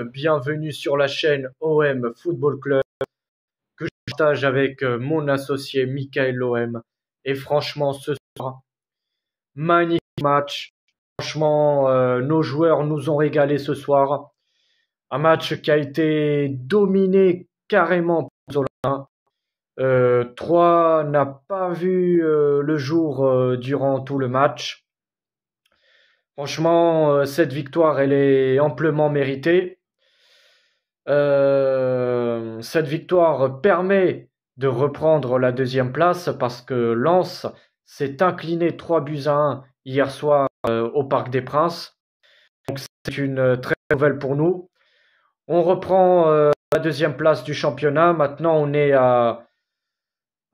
bienvenue sur la chaîne OM Football Club que je partage avec euh, mon associé Michael OM. Et franchement, ce soir, magnifique match. Franchement, euh, nos joueurs nous ont régalé ce soir. Un match qui a été dominé carrément par Zola. Euh, 3 n'a pas vu euh, le jour durant tout le match. Franchement, cette victoire, elle est amplement méritée. Euh, cette victoire permet de reprendre la deuxième place parce que Lens s'est incliné 3 buts à 1 hier soir euh, au Parc des Princes. Donc c'est une euh, très nouvelle pour nous. On reprend la deuxième place du championnat. Maintenant, on est à,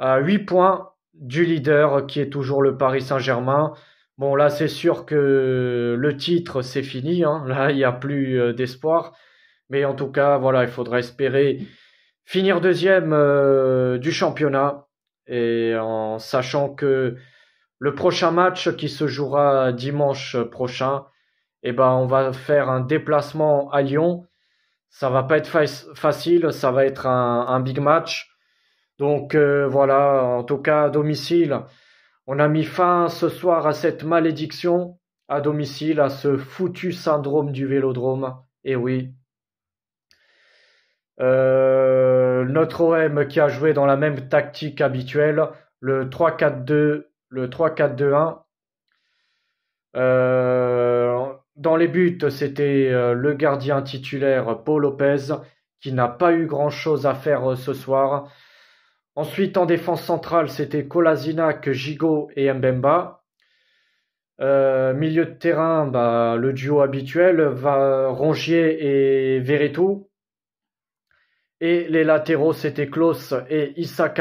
8 points du leader qui est toujours le Paris Saint-Germain. Bon, là, c'est sûr que le titre, c'est fini. Hein. Là, il n'y a plus d'espoir. Mais en tout cas, voilà, il faudra espérer finir deuxième euh, du championnat et en sachant que le prochain match qui se jouera dimanche prochain, eh ben, on va faire un déplacement à Lyon. Ça va pas être facile, ça va être un, big match. Donc euh, voilà, en tout cas à domicile, on a mis fin ce soir à cette malédiction à domicile, à ce foutu syndrome du vélodrome. Et oui, euh, notre OM qui a joué dans la même tactique habituelle, le 3-4-2, le 3-4-2-1. Euh, dans les buts, c'était euh, le gardien titulaire Paul Lopez qui n'a pas eu grand-chose à faire ce soir. Ensuite, en défense centrale, c'était Kolasinac, Gigot et Mbemba. milieu de terrain, bah, le duo habituel, va Rongier et Veretout. Et les latéraux, c'était Klaus et Issa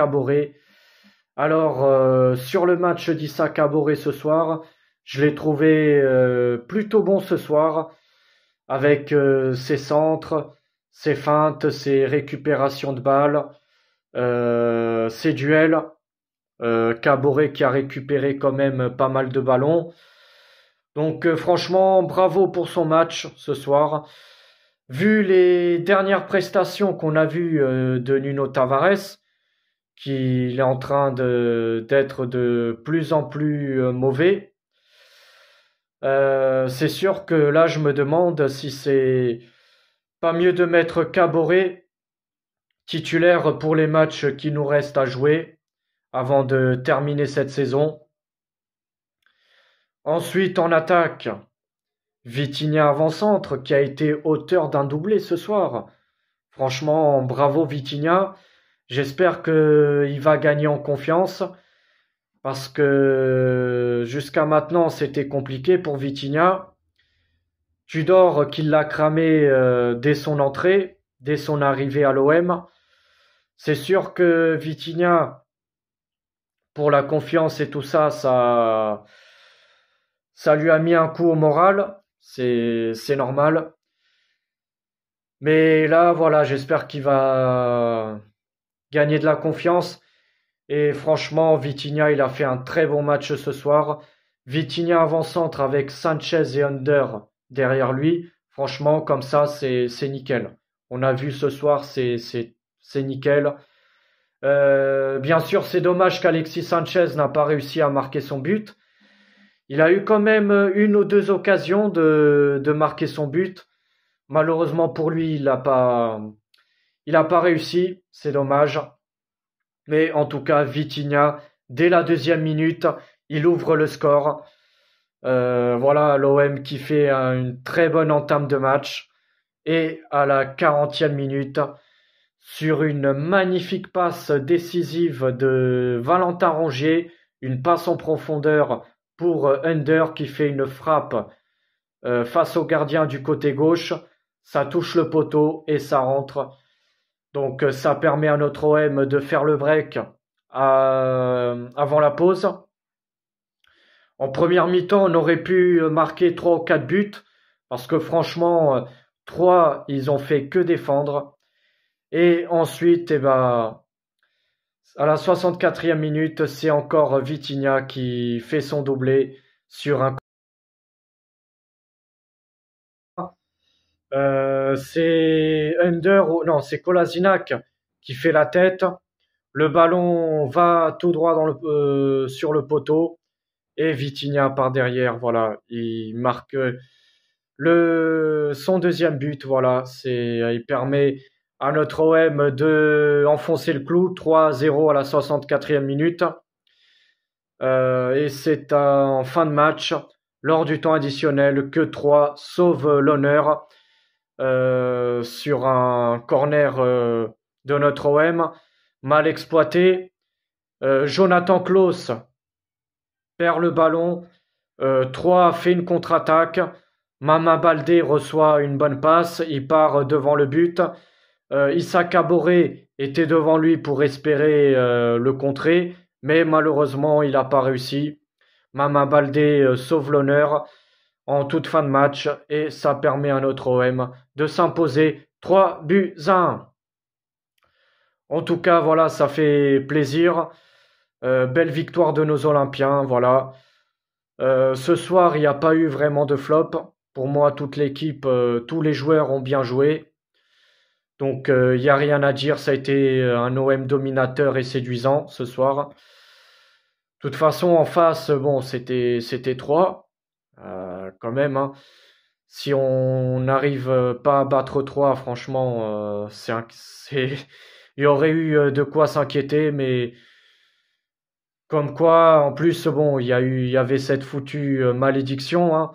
Alors, euh, sur le match d'Issa Caboré ce soir, je l'ai trouvé euh, plutôt bon ce soir, avec euh, ses centres, ses feintes, ses récupérations de balles, ses duels. Caboré qui a récupéré quand même pas mal de ballons. Donc franchement, bravo pour son match ce soir. Vu les dernières prestations qu'on a vues euh, de Nuno Tavares, qu'il est en train d'être de, plus en plus euh, mauvais, euh, c'est sûr que là, je me demande si c'est pas mieux de mettre Caboret titulaire pour les matchs qui nous restent à jouer avant de terminer cette saison. Ensuite, en attaque, Vitinha avant-centre qui a été auteur d'un doublé ce soir. Franchement, bravo Vitinha. J'espère qu'il va gagner en confiance parce que jusqu'à maintenant c'était compliqué pour Vitinha. Tudor qui l'a cramé euh, dès son entrée, dès son arrivée à l'OM. C'est sûr que Vitinha, pour la confiance et tout ça, ça, ça lui a mis un coup au moral c'est normal. Mais là, voilà, j'espère qu'il va gagner de la confiance. Et franchement, Vitinha, il a fait un très bon match ce soir. Vitinha avant-centre avec Sanchez et Under derrière lui. Franchement, comme ça, c'est nickel. On a vu ce soir, c'est nickel. Euh, bien sûr, c'est dommage qu'Alexis Sanchez n'a pas réussi à marquer son but. Il a eu quand même euh, une ou deux occasions de, de marquer son but. Malheureusement pour lui, il n'a pas, il pas réussi. C'est dommage. Mais en tout cas, Vitinha, dès la deuxième minute, il ouvre le score. Euh, voilà l'OM qui fait une très bonne entame de match. Et à la quarantième minute, sur une magnifique passe décisive de Valentin Rongier, une passe en profondeur pour Under euh, qui fait une frappe euh, face au gardien du côté gauche. Ça touche le poteau et ça rentre. Donc euh, ça permet à notre OM de faire le break avant la pause. En première mi-temps, on aurait pu marquer 3 ou 4 buts parce que franchement, 3, ils ont fait que défendre. Et ensuite, eh ben, à la 64e minute, c'est encore Vitinha qui fait son doublé sur un euh, c'est Under, non, c'est qui fait la tête. Le ballon va tout droit euh, sur le poteau et Vitinha par derrière. Voilà, il marque le, son deuxième but. Voilà, c'est, il permet à notre OM de enfoncer le clou, 3-0 à la 64e minute. Euh, et c'est en fin de match, lors du temps additionnel, que 3 sauve l'honneur euh, sur un corner euh, de notre OM, mal exploité. Jonathan Klaus perd le ballon, 3 fait une contre-attaque, Mama Baldé reçoit une bonne passe, il part devant le but. Euh, Issa Aboré était devant lui pour espérer euh, le contrer, mais malheureusement il n'a pas réussi. Mama Baldé euh, sauve l'honneur en toute fin de match et ça permet à notre OM de s'imposer 3 buts à 1. En tout cas, voilà, ça fait plaisir. belle victoire de nos Olympiens, voilà. ce soir, il n'y a pas eu vraiment de flop. Pour moi, toute l'équipe, tous les joueurs ont bien joué. Donc, il euh, n'y a rien à dire. Ça a été euh, un OM dominateur et séduisant ce soir. De toute façon, en face, bon, c'était c'était 3, euh, quand même. Hein. Si on n'arrive pas à battre 3, franchement, euh, c'est il y aurait eu de quoi s'inquiéter, mais comme quoi, en plus, bon, il y, a eu, il y avait cette foutue malédiction. Hein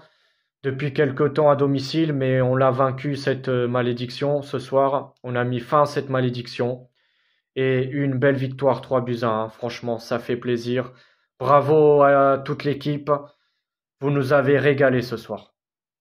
depuis quelque temps à domicile, mais on l'a vaincu cette euh, malédiction ce soir. On a mis fin à cette malédiction. Et une belle victoire, 3 buts à 1. Franchement, ça fait plaisir. Bravo à toute l'équipe. Vous nous avez régalé ce soir.